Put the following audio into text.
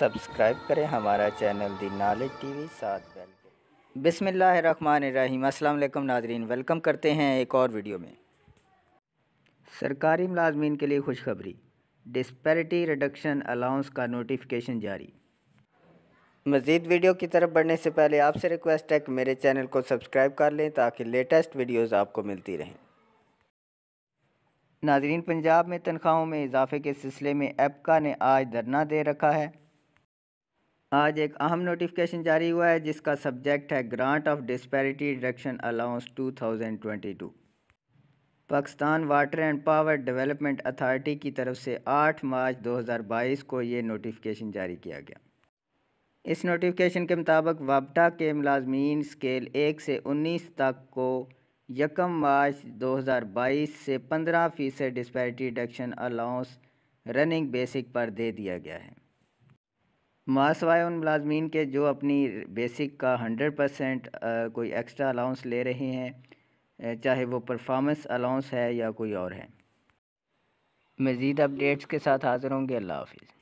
subscribe करें हमारा channel the knowledge TV साथ बेल बिसमीम अल्लाम नाजरीन वेलकम करते हैं एक और वीडियो में सरकारी मुलाजमीन के लिए खुशखबरी डिस्पैरिटी रिडक्शन अलाउंस का नोटिफिकेशन जारी मज़ीद वीडियो की तरफ बढ़ने से पहले आपसे रिक्वेस्ट है कि मेरे चैनल को सब्सक्राइब कर लें ताकि लेटेस्ट वीडियोज़ आपको मिलती रहें नाजरीन पंजाब में तनख्वाहों में इजाफे के सिलसिले में एपका ने आज धरना दे रखा है आज एक अहम नोटिफिकेशन जारी हुआ है जिसका सब्जेक्ट है grant of disparity deduction allowance 2022 Pakistan water and power development authority की तरफ से 8 मार्च 2022 को ये नोटिफिकेशन जारी किया गया इस नोटिफिकेशन के मुताबिक वापटा के मुलाजमीन स्केल एक से उन्नीस तक को यकम मार्च 2022 से पंद्रह फ़ीसद disparity deduction allowance running basic पर दे दिया गया है उन मुलाजमीन के जो अपनी बेसिक का हंड्रेड परसेंट कोई एक्स्ट्रा अलाउंस ले रहे हैं चाहे वो परफॉर्मेंस अलाउंस है या कोई और है मज़ीद अपडेट्स के साथ हाज़िर होंगे अल्लाह हाफिज़